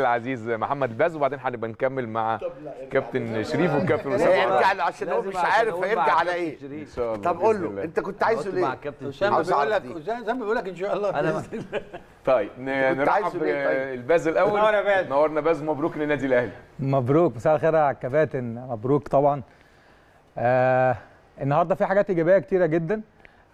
العزيز محمد الباز وبعدين هنبقى نكمل مع كابتن شريف والكابتن اسامه ارجع عشان هو مش عارف هيرجع على ايه طب قول له انت كنت عايزه ليه؟ مع كابتن هشام بيقول لك هشام بيقول لك ان شاء الله انا طيب نرحب طيب. الباز الاول نورنا باز نورنا باز مبروك للنادي الاهلي مبروك مساء الخير على الكباتن مبروك طبعا آه النهارده في حاجات ايجابيه كتيره جدا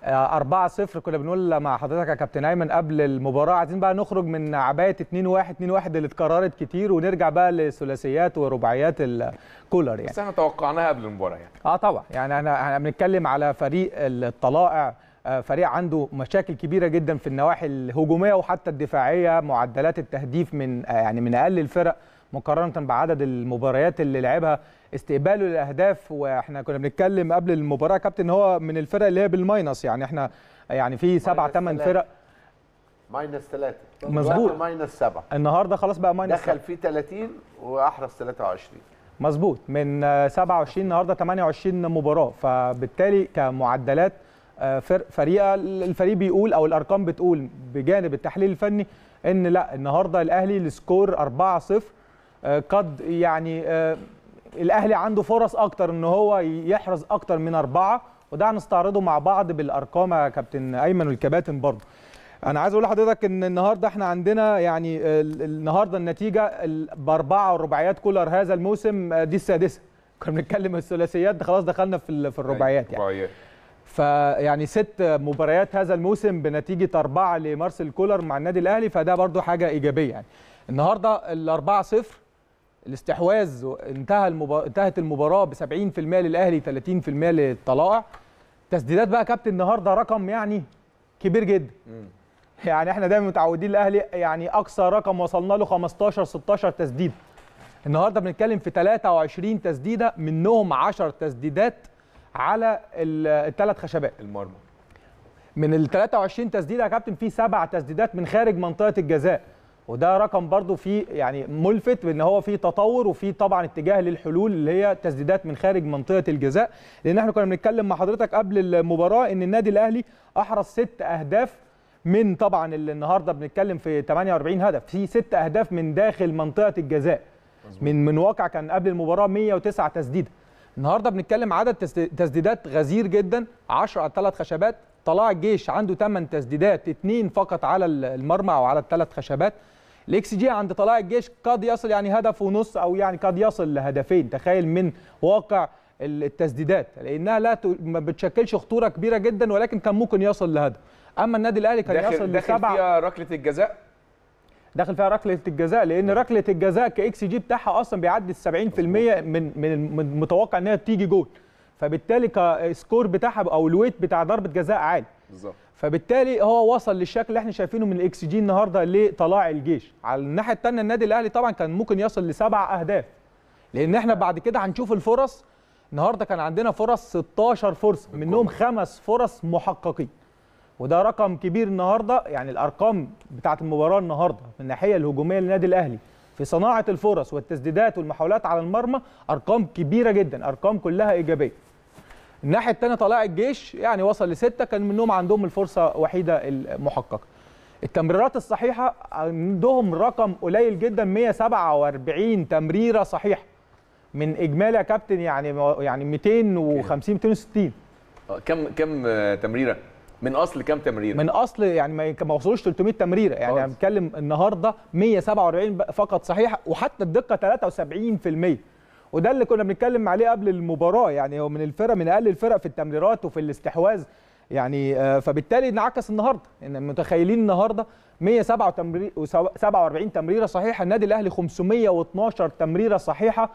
4 آه، 0 كنا بنقول مع حضرتك يا كابتن ايمن قبل المباراه عايزين بقى نخرج من عبايه 2 1 2 1 اللي اتكررت كتير ونرجع بقى لثلاثيات ورباعيات الكولر يعني بس احنا توقعناها قبل المباراه يعني اه طبعا يعني احنا بنتكلم على فريق الطلائع آه، فريق عنده مشاكل كبيره جدا في النواحي الهجوميه وحتى الدفاعيه معدلات التهديف من آه، يعني من اقل الفرق مقارنه بعدد المباريات اللي لعبها استقباله للاهداف واحنا كنا بنتكلم قبل المباراه كابتن هو من الفرق اللي هي بالماينس يعني احنا يعني في سبع ثمان فرق ماينس ثلاثة مظبوط ماينس سبعة النهارده خلاص بقى ماينس دخل فيه 30 واحرز 23 مظبوط من 27 النهارده 28 مباراه فبالتالي كمعدلات آه، فريقه الفريق بيقول او الارقام بتقول بجانب التحليل الفني ان لا النهارده الاهلي السكور 4-0 آه، قد يعني آه، الاهلي عنده فرص اكتر ان هو يحرز اكتر من اربعه وده هنستعرضه مع بعض بالارقام يا كابتن ايمن والكباتن برضه انا عايز اقول لحضرتك ان النهارده احنا عندنا يعني النهارده النتيجه باربعه والربعيات كولر هذا الموسم آه، دي السادسه كنا بنتكلم الثلاثيات خلاص دخلنا في في الرباعيات يعني فيعني ست مباريات هذا الموسم بنتيجه اربعه لمارسيل كولر مع النادي الاهلي فده برضو حاجه ايجابيه يعني النهارده الاربعه صفر الاستحواذ انتهى المبار... انتهت المباراه ب 70% للاهلي 30% للطلائع تسديدات بقى كابتن النهارده رقم يعني كبير جدا يعني احنا دايما متعودين الاهلي يعني اقصى رقم وصلنا له 15 16 تسديده النهارده بنتكلم في 23 تسديده منهم 10 تسديدات على الثلاث خشبات المرمى من ال 23 تسديده يا كابتن في سبع تسديدات من خارج منطقه الجزاء وده رقم برضو فيه يعني ملفت بان هو في تطور وفي طبعا اتجاه للحلول اللي هي تسديدات من خارج منطقه الجزاء لان احنا كنا بنتكلم مع حضرتك قبل المباراه ان النادي الاهلي احرز ست اهداف من طبعا النهارده بنتكلم في 48 هدف في ست اهداف من داخل منطقه الجزاء من من واقع كان قبل المباراه 109 تسديده النهارده بنتكلم عدد تسديدات غزير جدا 10 على 3 خشبات طلاع الجيش عنده 8 تسديدات اثنين فقط على المرمى او على الثلاث خشبات الاكس جي عند طلاع الجيش قد يصل يعني هدف ونص او يعني قد يصل لهدفين تخيل من واقع التسديدات لانها لا ت... ما بتشكلش خطوره كبيره جدا ولكن كان ممكن يصل لهدف اما النادي الاهلي كان يصل لسبعه داخل فيها ركله الجزاء داخل فيها ركله الجزاء لان نعم. ركله الجزاء كاكس جي بتاعها اصلا بيعدي ال 70% من من المتوقع ان هي تيجي جول فبالتالي كسكور بتاعها او الويت بتاع ضربه جزاء عالي بالظبط فبالتالي هو وصل للشكل اللي احنا شايفينه من الاكس جي النهارده لطلاع الجيش على الناحيه الثانيه النادي الاهلي طبعا كان ممكن يصل لسبع اهداف لان احنا بعد كده هنشوف الفرص النهارده كان عندنا فرص 16 فرصه منهم خمس فرص محققين وده رقم كبير النهارده يعني الارقام بتاعه المباراه النهارده من الناحيه الهجوميه للنادي الاهلي في صناعه الفرص والتسديدات والمحاولات على المرمى ارقام كبيره جدا ارقام كلها ايجابيه الناحيه الثانيه طلع الجيش يعني وصل لسته كان منهم عندهم الفرصه الوحيده المحققه التمريرات الصحيحه عندهم رقم قليل جدا 147 تمريره صحيحه من اجمالي يا كابتن يعني يعني 250 260 آه، كم كم آه، تمريره من اصل كم تمريره من اصل يعني ما وصلوش 300 تمريره يعني انا بتكلم النهارده 147 فقط صحيحه وحتى الدقه 73% وده اللي كنا بنتكلم عليه قبل المباراه يعني هو من الفرق من اقل الفرق في التمريرات وفي الاستحواذ يعني آه، فبالتالي انعكس النهارده ان يعني متخيلين النهارده 147 تمريره صحيحه النادي الاهلي 512 تمريره صحيحه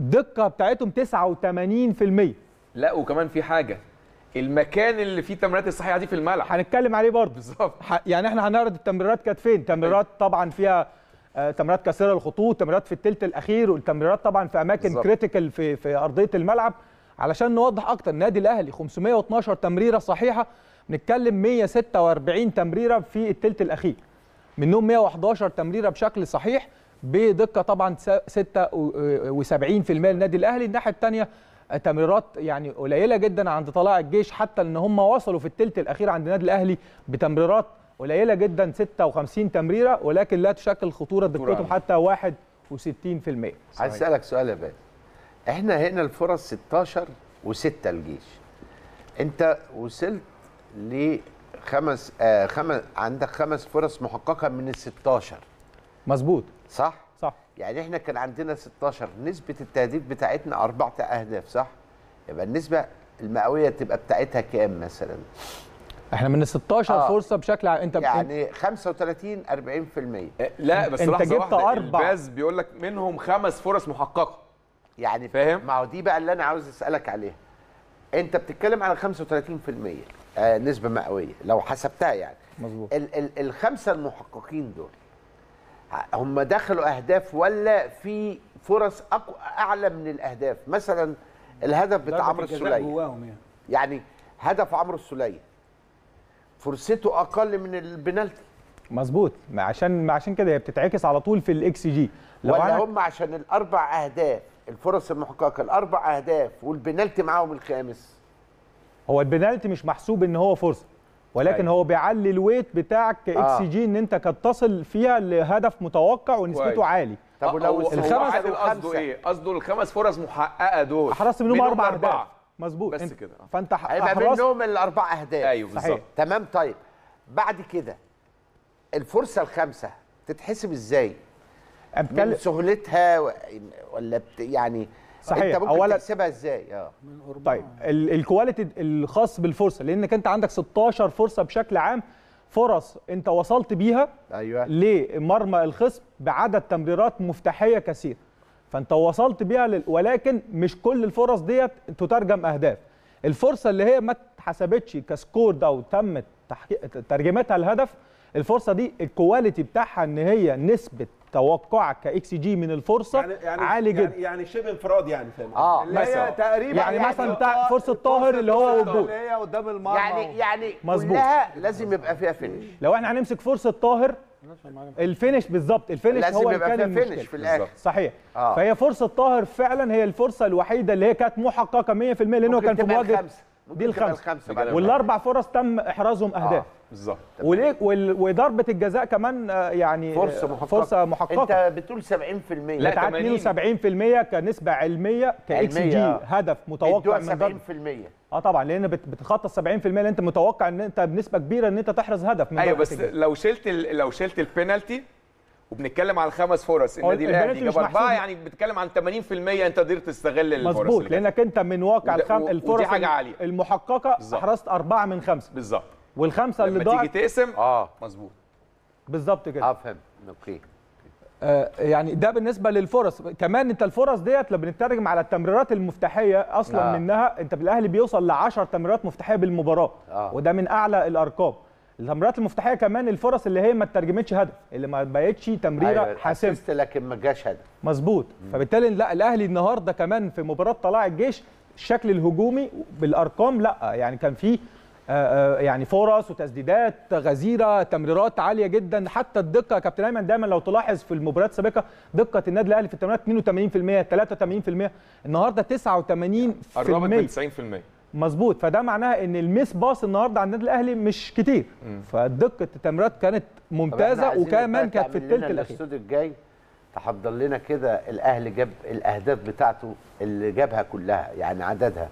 الدقه بتاعتهم 89% لا وكمان في حاجه المكان اللي فيه التمريرات الصحيحه دي في الملعب هنتكلم عليه برضه بالظبط يعني احنا هنعرض التمريرات كانت فين تمريرات أيوة. طبعا فيها آه، تمريرات كثيره الخطوط تمريرات في الثلث الاخير والتمريرات طبعا في اماكن بالزبط. كريتيكال في في ارضيه الملعب علشان نوضح اكتر النادي الاهلي 512 تمريره صحيحه نتكلم 146 تمريره في الثلث الاخير منهم 111 تمريره بشكل صحيح بدقه طبعا 76% للنادي الاهلي الناحيه الثانيه تمريرات يعني قليله جدا عند طلائع الجيش حتى ان هم وصلوا في الثلث الاخير عند النادي الاهلي بتمريرات قليله جدا 56 تمريره ولكن لا تشكل خطوره دقتهم حتى 61% عايز اسالك سؤال يا باشا احنا هنا الفرص 16 و6 الجيش انت وصلت خمس آه خمس عندك خمس فرص محققه من ال 16 مظبوط صح صح يعني احنا كان عندنا 16 نسبه التهديد بتاعتنا اربعه اهداف صح يبقى النسبه المئويه تبقى بتاعتها كام مثلا احنا من 16 آه. فرصه بشكل انت يعني 35 40% إيه، لا بس انت جبت اربع الباز بيقول لك منهم خمس فرص محققه يعني فاهم ما هو دي بقى اللي انا عاوز اسالك عليها انت بتتكلم على 35% آه نسبه مئويه لو حسبتها يعني مظبوط ال ال الخمسه المحققين دول هم دخلوا اهداف ولا في فرص أقو... اعلى من الاهداف مثلا الهدف بتاع عمرو السليه يعني. يعني هدف عمرو السليه فرصته اقل من البنالتي مظبوط عشان عشان كده هي بتتعكس على طول في الاكس جي لو ولا هم عشان الاربع اهداف الفرص المحققه الاربع اهداف والبنالتي معاهم الخامس هو البنالتي مش محسوب ان هو فرصه ولكن أيوة. هو بيعلي الويت بتاعك اكس آه. جي ان انت كتصل تصل فيها لهدف متوقع ونسبته كويس. عالي طب ولو الخمس قصده ايه؟ قصده الخمس فرص محققه دول حرصت منهم اربع أربع. مظبوط بس كده آه. فانت هيبقى منهم الاربع اهداف ايوه بالظبط تمام طيب بعد كده الفرصه الخامسه تتحسب ازاي؟ من سهولتها ولا بت يعني صحيح انت ممكن أولا تحسبها ازاي؟ اه طيب الكواليتي الخاص بالفرصه لانك انت عندك 16 فرصه بشكل عام فرص انت وصلت بيها ايوه لمرمى الخصم بعدد تمريرات مفتاحيه كثير فانت وصلت بيها لل... ولكن مش كل الفرص ديت تترجم اهداف الفرصه اللي هي ما اتحسبتش كسكور ده وتمت تحكي... ترجمتها لهدف الفرصه دي الكواليتي بتاعها ان هي نسبه توقعك كاكس جي من الفرصه يعني-, يعني عالي يعني جدا يعني شبه انفراد يعني فاهم اه اللي هي تقريبا يعني, يعني مثلا بتاع فرصه طاهر اللي هو والجول اللي هي قدام المرمى يعني يعني مظبوط لازم يبقى فيها فينش لو احنا هنمسك فرصه طاهر الفينش بالظبط الفينش هو اللي كان في الاخر صحيح آه. فهي فرصه طاهر فعلا هي الفرصه الوحيده اللي هي كانت محققه 100% لانه كان في مواجهه دي الخمسه والاربع فرص تم احرازهم اهداف آه. بالظبط وليه وضربه الجزاء كمان آه، يعني آه، فرصه محققه فرصه محققه انت بتقول 70% لا بتاعت 72% كنسبه علميه كاكس جي هدف متوقع من 70% اه طبعا لان بتتخطى ال 70% اللي انت متوقع ان انت بنسبه كبيره ان انت تحرز هدف من ايوه بس الجزاء. لو شلت لو شلت البينالتي وبنتكلم على خمس فرص النادي الاهلي جاب اربعه يعني بتتكلم عن 80% انت قدرت تستغل الفرص مظبوط لانك انت من واقع الخم... الفرص المحققه احرزت اربعه من خمسه بالظبط والخمسه اللي ضاعت لما تيجي تقسم آه. اه مظبوط بالظبط كده اه فهمت اوكي آه يعني ده بالنسبه للفرص كمان انت الفرص ديت لو بنترجم على التمريرات المفتاحيه اصلا آه. منها انت بالاهلي بيوصل ل 10 تمريرات مفتاحيه بالمباراه آه. وده من اعلى الارقام التمريرات المفتاحيه كمان الفرص اللي هي ما اترجمتش هدف اللي ما بقتش تمريره أيوة حاسمه لكن ما جاش هدف مظبوط فبالتالي لا الاهلي النهارده كمان في مباراه طلائع الجيش الشكل الهجومي بالارقام لا يعني كان في آه، آه، يعني فرص وتسديدات غزيره تمريرات عاليه جدا حتى الدقه كابتن ايمن دايما لو تلاحظ في المباريات السابقه دقه النادي الاهلي في التمريرات 82% 83% النهارده 89% قربت من 90% مظبوط فده معناها ان الميس باص النهارده عند النادي الاهلي مش كتير فدقه التمريرات كانت ممتازه وكمان كانت في الثلث الاخير الاستوديو الجاي تحضر لنا كده الاهلي جاب الاهداف بتاعته اللي جابها كلها يعني عددها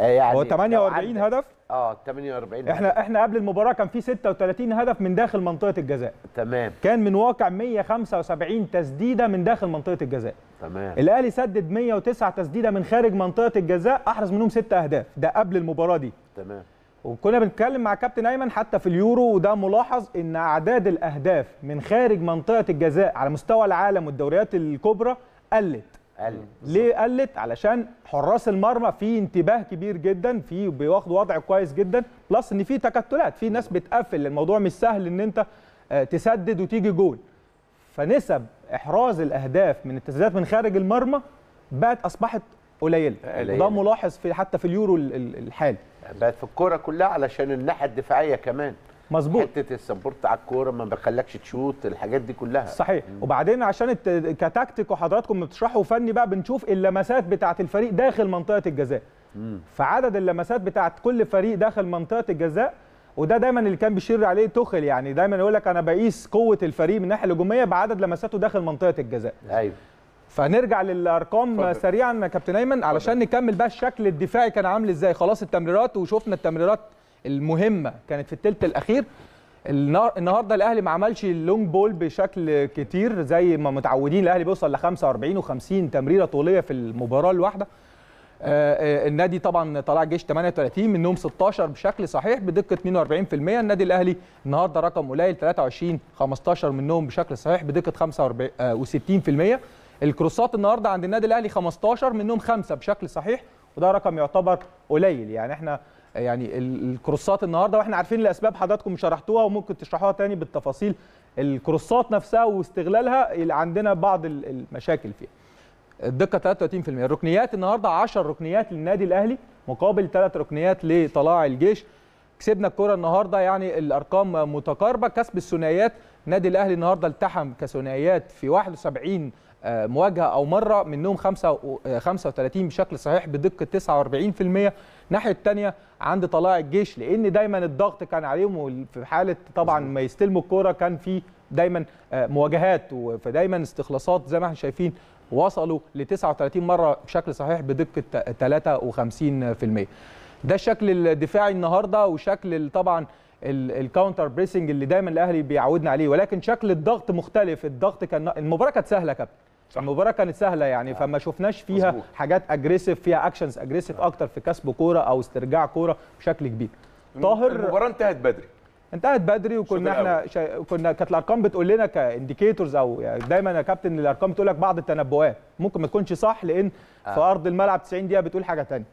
آه، يعني هو 48 هدف اه 48 احنا احنا قبل المباراه كان في 36 هدف من داخل منطقه الجزاء تمام كان من واقع 175 تسديده من داخل منطقه الجزاء تمام الاهلي سدد 109 تسديده من خارج منطقه الجزاء احرز منهم 6 اهداف ده قبل المباراه دي تمام وكنا بنتكلم مع كابتن ايمن حتى في اليورو وده ملاحظ ان اعداد الاهداف من خارج منطقه الجزاء على مستوى العالم والدوريات الكبرى قلت قلت ليه قلت علشان حراس المرمى في انتباه كبير جدا في بياخدوا وضع كويس جدا بلس ان في تكتلات في ناس بتقفل الموضوع مش سهل ان انت آه، تسدد وتيجي جول فنسب احراز الاهداف من التسديدات من خارج المرمى بقت اصبحت قليله وده ملاحظ في حتى في اليورو الحالي بقت في الكوره كلها علشان الناحيه الدفاعيه كمان مظبوط حته السبورت على الكوره ما بخلكش تشوت الحاجات دي كلها صحيح مم. وبعدين عشان كتكتيك وحضراتكم بتشرحوا فني بقى بنشوف اللمسات بتاعه الفريق داخل منطقه الجزاء مم. فعدد اللمسات بتاعه كل فريق داخل منطقه الجزاء وده دايما اللي كان بيشير عليه تخل يعني دايما يقول لك انا بقيس قوه الفريق من الناحيه الهجوميه بعدد لمساته داخل منطقه الجزاء ايوه فنرجع للارقام فضل. سريعا كابتن ايمن علشان فضل. نكمل بقى الشكل الدفاعي كان عامل ازاي خلاص التمريرات وشفنا التمريرات المهمه كانت في الثلث الاخير النهارده الاهلي ما عملش اللونج بول بشكل كتير زي ما متعودين الاهلي بيوصل ل 45 و50 تمريره طوليه في المباراه الواحده آه، آه، النادي طبعا طلع الجيش 38 منهم 16 بشكل صحيح بدقه 42% النادي الاهلي النهارده رقم قليل 23 15 منهم بشكل صحيح بدقه 65% آه، الكروسات النهارده عند النادي الاهلي 15 منهم 5 بشكل صحيح وده رقم يعتبر قليل يعني احنا يعني الكروسات النهارده واحنا عارفين لاسباب حضراتكم شرحتوها وممكن تشرحوها تاني بالتفاصيل الكروسات نفسها واستغلالها عندنا بعض المشاكل فيها الدقه 33% الركنيات النهارده 10 ركنيات للنادي الاهلي مقابل 3 ركنيات لطلاع الجيش كسبنا الكره النهارده يعني الارقام متقاربه كسب الثنائيات النادي الاهلي النهارده التحم كثنائيات في 71 آه، مواجهه او مره منهم 35 آه، بشكل صحيح بدقه 49% الناحيه الثانيه عند طلائع الجيش لان دايما الضغط كان عليهم وفي حاله طبعا ما يستلموا الكوره كان في دايما آه، مواجهات فدايما استخلاصات زي ما احنا شايفين وصلوا ل 39 مره بشكل صحيح بدقه 53% ده الشكل الدفاعي النهارده وشكل طبعا الكاونتر بريسنج اللي دايما الاهلي بيعودنا عليه ولكن شكل الضغط مختلف الضغط كان المباراه كانت سهله كابتن صح. المباراه كانت سهله يعني آه. فما شفناش فيها مزبوط. حاجات اجريسيف فيها اكشنز اجريسيف آه. اكتر في كسب كوره او استرجاع كوره بشكل كبير طاهر المباراه انتهت بدري انتهت بدري وكنا احنا شا... كنا كانت الارقام بتقول لنا كانديكيتورز او يعني دايما يا كابتن الارقام بتقول لك بعض التنبؤات ممكن ما تكونش صح لان آه. في ارض الملعب 90 دقيقه بتقول حاجه ثانيه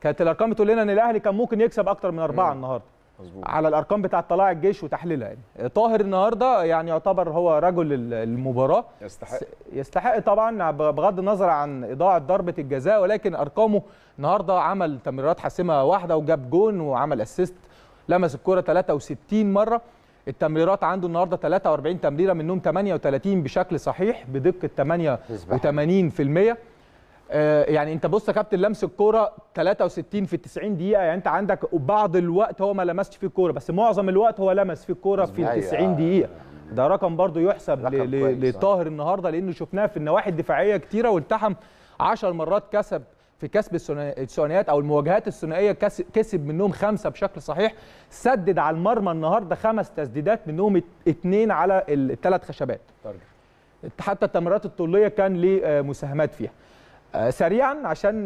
كانت الارقام بتقول لنا ان الاهلي كان ممكن يكسب اكتر من اربعه النهارده مزبوط. على الارقام بتاعه طلائع الجيش وتحليلها يعني طاهر النهارده يعني يعتبر هو رجل المباراه يستحق يستحق طبعا بغض النظر عن اضاعه ضربه الجزاء ولكن ارقامه النهارده عمل تمريرات حاسمه واحده وجاب جون وعمل اسيست لمس الكره 63 مره التمريرات عنده النهارده 43 تمريره منهم 38 بشكل صحيح بدقه 88% آه، يعني انت بص يا كابتن لمس الكوره 63 في 90 دقيقه يعني انت عندك بعض الوقت هو ما لمسش فيه الكوره بس معظم الوقت هو لمس فيه الكوره في 90 آه، دقيقه يعني ده رقم برضو يحسب آه. لطاهر النهارده لانه شفناه في النواحي الدفاعيه كتيره والتحم 10 مرات كسب في كسب الثنائيات او المواجهات الثنائيه كسب منهم خمسه بشكل صحيح سدد على المرمى النهارده خمس تسديدات منهم اثنين على الثلاث خشبات حتى التمريرات الطوليه كان ليه مساهمات فيها آه، سريعا عشان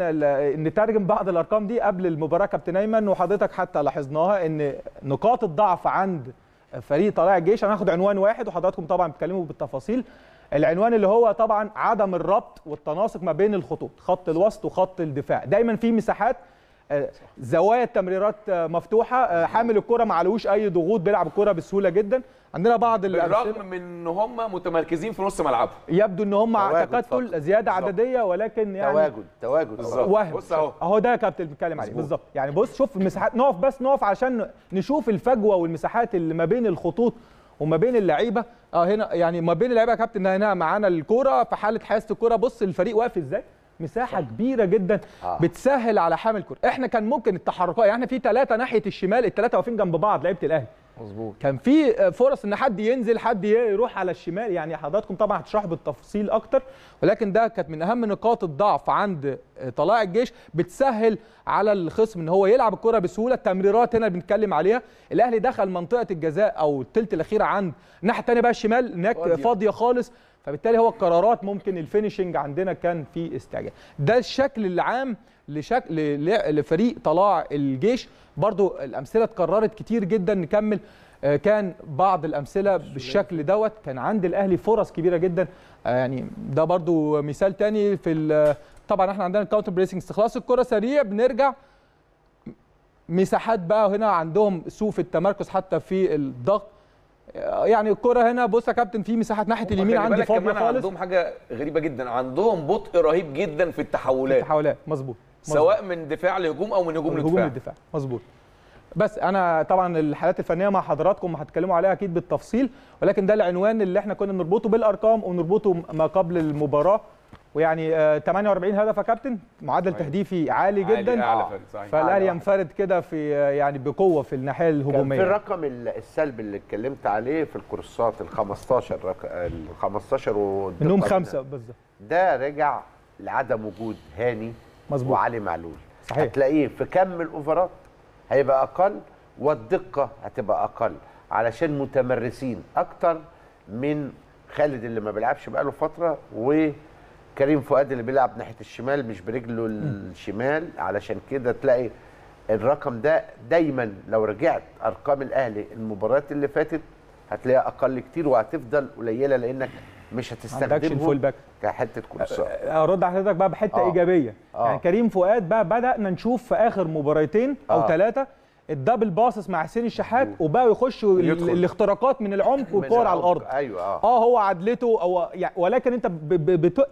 نترجم بعض الارقام دي قبل المباراه كابتن ايمن وحضرتك حتى لاحظناها ان نقاط الضعف عند فريق طلائع الجيش هناخد عنوان واحد وحضراتكم طبعا بتكلموا بالتفاصيل العنوان اللي هو طبعا عدم الربط والتناسق ما بين الخطوط خط الوسط وخط الدفاع دايما في مساحات آه، زوايا التمريرات آه، مفتوحه آه، حامل الكره ما عليهوش اي ضغوط بيلعب الكره بسهوله جدا عندنا بعض بالرغم من ان هم متمركزين في نص ملعبهم يبدو ان هم تكتل زياده عدديه ولكن يعني تواجد تواجد وهم بص اهو اهو ده يا كابتن بيتكلم عليه بالظبط يعني بص شوف المساحات نقف بس نقف عشان نشوف الفجوه والمساحات اللي ما بين الخطوط وما بين اللعيبه اه هنا يعني ما بين اللعيبه يا كابتن هنا معانا الكوره في حاله حيازه الكوره بص الفريق واقف ازاي مساحه صح. كبيره جدا آه. بتسهل على حامل الكره احنا كان ممكن التحركات يعني احنا في ثلاثه ناحيه الشمال الثلاثه واقفين جنب بعض لعيبه الاهلي مظبوط كان في فرص ان حد ينزل حد يروح على الشمال يعني حضراتكم طبعا هتشرحوا بالتفصيل اكتر ولكن ده كانت من اهم نقاط الضعف عند طلائع الجيش بتسهل على الخصم ان هو يلعب الكره بسهوله التمريرات هنا بنتكلم عليها الاهلي دخل منطقه الجزاء او الثلث الاخير عند الناحيه الثانيه بقى الشمال هناك فاضيه خالص فبالتالي هو القرارات ممكن الفينشنج عندنا كان في استعجال ده الشكل العام لشكل لفريق طلاع الجيش برضو الامثله اتكررت كتير جدا نكمل آه، كان بعض الامثله بالشكل دوت كان عند الاهلي فرص كبيره جدا آه، يعني ده برضو مثال تاني في طبعا احنا عندنا الكاونتر بريسنج استخلاص الكره سريع بنرجع مساحات بقى هنا عندهم سوء في التمركز حتى في الضغط يعني الكره هنا بص يا كابتن في مساحه ناحيه اليمين عندي فاضيه خالص عندهم حاجه غريبه جدا عندهم بطء رهيب جدا في التحولات التحولات مظبوط سواء من دفاع لهجوم او من هجوم لدفاع هجوم للدفاع مظبوط بس انا طبعا الحالات الفنيه مع حضراتكم هتكلموا عليها اكيد بالتفصيل ولكن ده العنوان اللي احنا كنا نربطه بالارقام ونربطه ما قبل المباراه ويعني 48 آه، هدف يا كابتن معدل صحيح. تهديفي عالي جدا عالي فالاهلي ينفرد كده في آه، يعني بقوه في الناحيه الهجوميه كان في الرقم السلبي اللي اتكلمت عليه في الكورسات ال 15 ال 15 منهم خمسه بالظبط ده رجع لعدم وجود هاني مظبوط وعلي معلول صحيح هتلاقيه في كم الاوفرات هيبقى اقل والدقه هتبقى اقل علشان متمرسين اكتر من خالد اللي ما بيلعبش بقاله فتره و كريم فؤاد اللي بيلعب ناحيه الشمال مش برجله الشمال علشان كده تلاقي الرقم ده دايما لو رجعت ارقام الاهلي المباريات اللي فاتت هتلاقيها اقل كتير وهتفضل قليله لانك مش هتستخدمه كحته كورسات ارد على حضرتك بقى بحته آه. ايجابيه يعني آه. يعني كريم فؤاد بقى بدانا نشوف في اخر مباراتين او آه. ثلاثه آه. الدبل باصص مع حسين الشحات وبقى يخشوا الاختراقات من العمق والكور على الارض ايوه اه, آه هو عدلته او يعني ولكن انت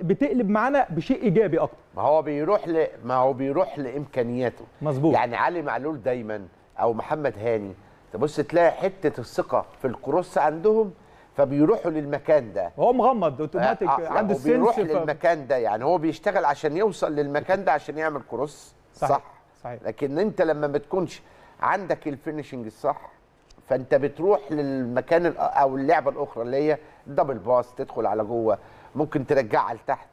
بتقلب معانا بشيء ايجابي اكتر ما هو بيروح ل... ما هو بيروح لامكانياته مظبوط يعني علي معلول دايما او محمد هاني تبص تلاقي حته الثقه في الكروس عندهم فبيروحوا للمكان ده هو مغمض اوتوماتيك آه, آه، عنده السنس بيروح ف... للمكان ده يعني هو بيشتغل عشان يوصل للمكان ده عشان يعمل كروس صح, صح. صحيح. لكن انت لما ما عندك الفينشنج الصح فانت بتروح للمكان او اللعبه الاخرى اللي هي دبل باس تدخل على جوه ممكن ترجعها لتحت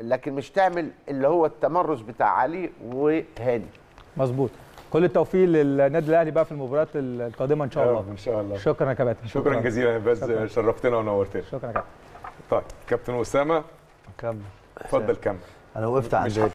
لكن مش تعمل اللي هو التمرس بتاع علي وهاني مظبوط كل التوفيق للنادي الاهلي بقى في المباريات القادمه ان شاء الله ان شاء الله شكرا يا كابتن شكرا, جزيلا يا باز شرفتنا ونورتنا شكرا يا كابتن طيب كابتن اسامه كمل اتفضل كمل انا وقفت عند